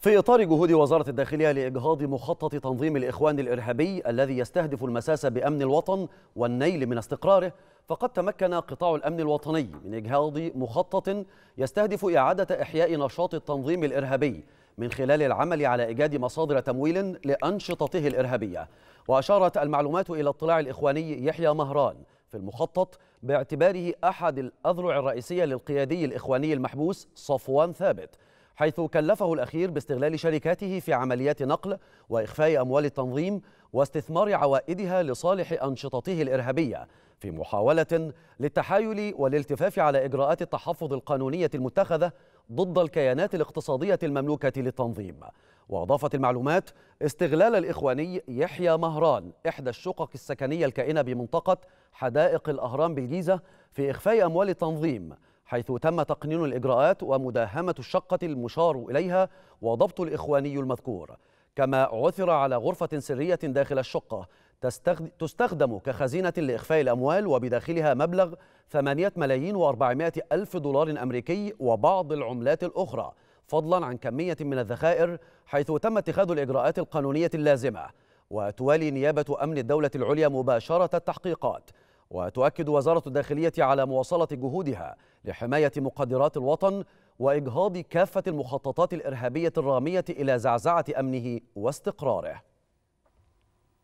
في إطار جهود وزارة الداخلية لإجهاض مخطط تنظيم الإخوان الإرهابي الذي يستهدف المساس بأمن الوطن والنيل من استقراره فقد تمكن قطاع الأمن الوطني من إجهاض مخطط يستهدف إعادة إحياء نشاط التنظيم الإرهابي من خلال العمل على إيجاد مصادر تمويل لأنشطته الإرهابية وأشارت المعلومات إلى اطلاع الإخواني يحيى مهران في المخطط باعتباره أحد الأذرع الرئيسية للقيادي الإخواني المحبوس صفوان ثابت حيث كلفه الأخير باستغلال شركاته في عمليات نقل وإخفاء أموال التنظيم واستثمار عوائدها لصالح أنشطته الإرهابية في محاولة للتحايل والالتفاف على إجراءات التحفظ القانونية المتخذة ضد الكيانات الاقتصادية المملوكة للتنظيم وأضافت المعلومات استغلال الإخواني يحيى مهران إحدى الشقق السكنية الكائنة بمنطقة حدائق الأهرام بالجيزة في إخفاء أموال التنظيم حيث تم تقنين الإجراءات ومداهمة الشقة المشار إليها وضبط الإخواني المذكور كما عثر على غرفة سرية داخل الشقة تستخدم كخزينة لإخفاء الأموال وبداخلها مبلغ 8 ملايين و ألف دولار أمريكي وبعض العملات الأخرى فضلا عن كمية من الذخائر حيث تم اتخاذ الإجراءات القانونية اللازمة وتوالي نيابة أمن الدولة العليا مباشرة التحقيقات وتؤكد وزارة الداخلية على مواصلة جهودها لحماية مقدرات الوطن وإجهاض كافة المخططات الإرهابية الرامية إلى زعزعة أمنه واستقراره